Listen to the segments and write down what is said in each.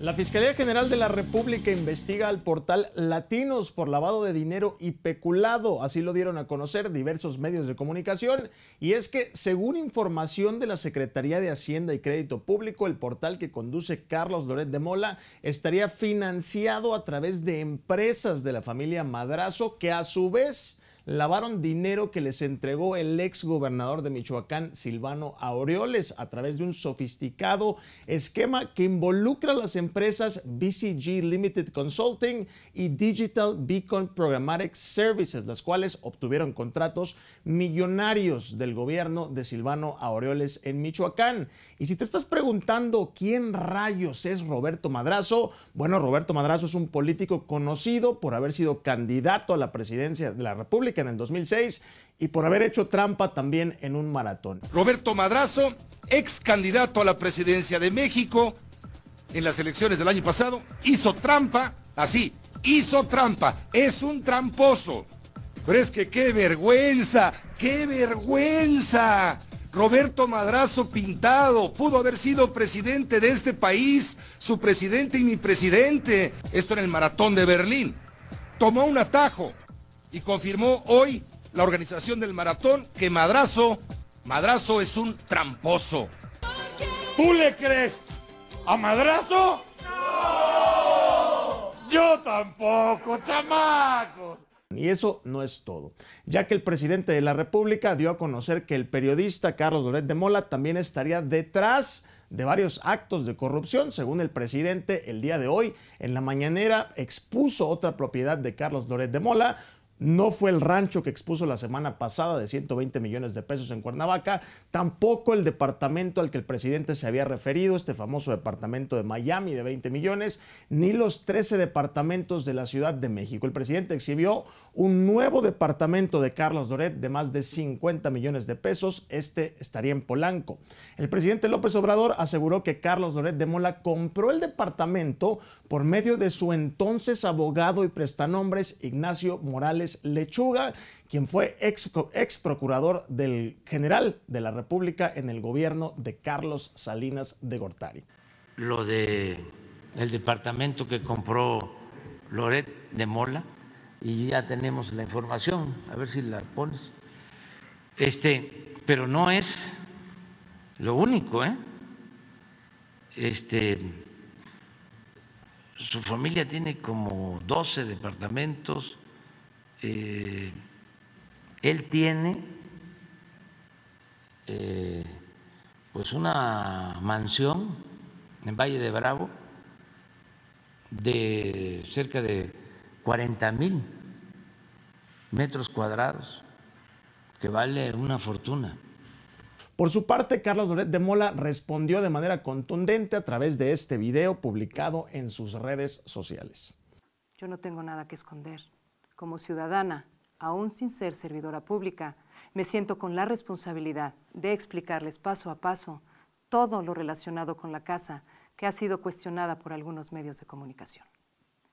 La Fiscalía General de la República investiga al portal Latinos por lavado de dinero y peculado, así lo dieron a conocer diversos medios de comunicación, y es que según información de la Secretaría de Hacienda y Crédito Público, el portal que conduce Carlos Loret de Mola estaría financiado a través de empresas de la familia Madrazo que a su vez lavaron dinero que les entregó el ex gobernador de Michoacán, Silvano Aureoles, a través de un sofisticado esquema que involucra a las empresas BCG Limited Consulting y Digital Beacon Programmatic Services, las cuales obtuvieron contratos millonarios del gobierno de Silvano Aureoles en Michoacán. Y si te estás preguntando quién rayos es Roberto Madrazo, bueno, Roberto Madrazo es un político conocido por haber sido candidato a la presidencia de la República en el 2006 y por haber hecho trampa también en un maratón. Roberto Madrazo, ex candidato a la presidencia de México en las elecciones del año pasado, hizo trampa, así, hizo trampa, es un tramposo. Pero es que qué vergüenza, qué vergüenza. Roberto Madrazo Pintado pudo haber sido presidente de este país, su presidente y mi presidente. Esto en el maratón de Berlín. Tomó un atajo, y confirmó hoy la organización del maratón que Madrazo, Madrazo es un tramposo. ¿Tú le crees a Madrazo? ¡No! Yo tampoco, chamacos. Y eso no es todo, ya que el presidente de la República dio a conocer que el periodista Carlos Doret de Mola también estaría detrás de varios actos de corrupción. Según el presidente, el día de hoy, en la mañanera, expuso otra propiedad de Carlos Loret de Mola, no fue el rancho que expuso la semana pasada de 120 millones de pesos en Cuernavaca, tampoco el departamento al que el presidente se había referido, este famoso departamento de Miami de 20 millones, ni los 13 departamentos de la Ciudad de México. El presidente exhibió un nuevo departamento de Carlos Doret de más de 50 millones de pesos, este estaría en Polanco. El presidente López Obrador aseguró que Carlos Doret de Mola compró el departamento por medio de su entonces abogado y prestanombres Ignacio Morales Lechuga, quien fue ex, procurador del general de la República en el gobierno de Carlos Salinas de Gortari. Lo de el departamento que compró Loret de Mola y ya tenemos la información, a ver si la pones. Este, pero no es lo único, ¿eh? Este, su familia tiene como 12 departamentos, eh, él tiene eh, pues una mansión en Valle de Bravo de cerca de 40 mil metros cuadrados, que vale una fortuna. Por su parte, Carlos de Mola respondió de manera contundente a través de este video publicado en sus redes sociales. Yo no tengo nada que esconder como ciudadana, aún sin ser servidora pública, me siento con la responsabilidad de explicarles paso a paso todo lo relacionado con la casa que ha sido cuestionada por algunos medios de comunicación.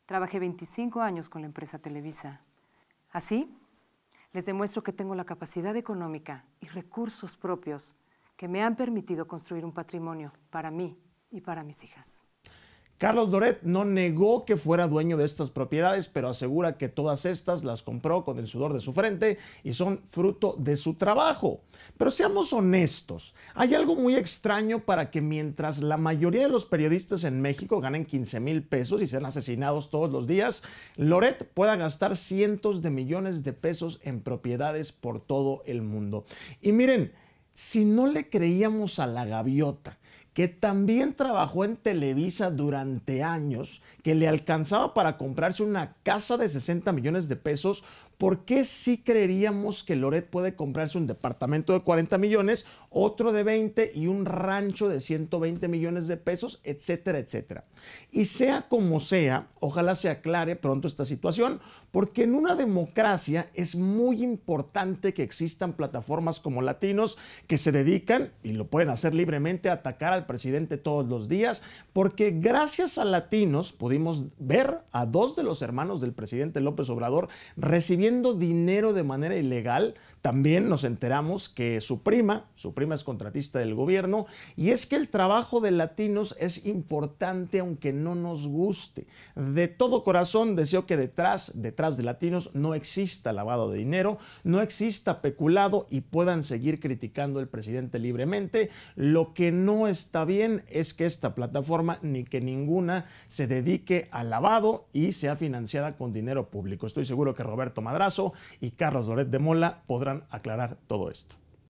Trabajé 25 años con la empresa Televisa. Así, les demuestro que tengo la capacidad económica y recursos propios que me han permitido construir un patrimonio para mí y para mis hijas. Carlos Loret no negó que fuera dueño de estas propiedades, pero asegura que todas estas las compró con el sudor de su frente y son fruto de su trabajo. Pero seamos honestos, hay algo muy extraño para que mientras la mayoría de los periodistas en México ganen 15 mil pesos y sean asesinados todos los días, Loret pueda gastar cientos de millones de pesos en propiedades por todo el mundo. Y miren, si no le creíamos a la gaviota, que también trabajó en Televisa durante años, que le alcanzaba para comprarse una casa de 60 millones de pesos ¿por qué si creeríamos que Loret puede comprarse un departamento de 40 millones, otro de 20 y un rancho de 120 millones de pesos, etcétera, etcétera? Y sea como sea, ojalá se aclare pronto esta situación, porque en una democracia es muy importante que existan plataformas como Latinos que se dedican, y lo pueden hacer libremente, a atacar al presidente todos los días, porque gracias a Latinos pudimos ver a dos de los hermanos del presidente López Obrador recibir dinero de manera ilegal. También nos enteramos que su prima, su prima es contratista del gobierno, y es que el trabajo de latinos es importante aunque no nos guste. De todo corazón deseo que detrás, detrás de latinos no exista lavado de dinero, no exista peculado y puedan seguir criticando el presidente libremente. Lo que no está bien es que esta plataforma ni que ninguna se dedique a lavado y sea financiada con dinero público. Estoy seguro que Roberto Madero y Carlos Loret de Mola podrán aclarar todo esto.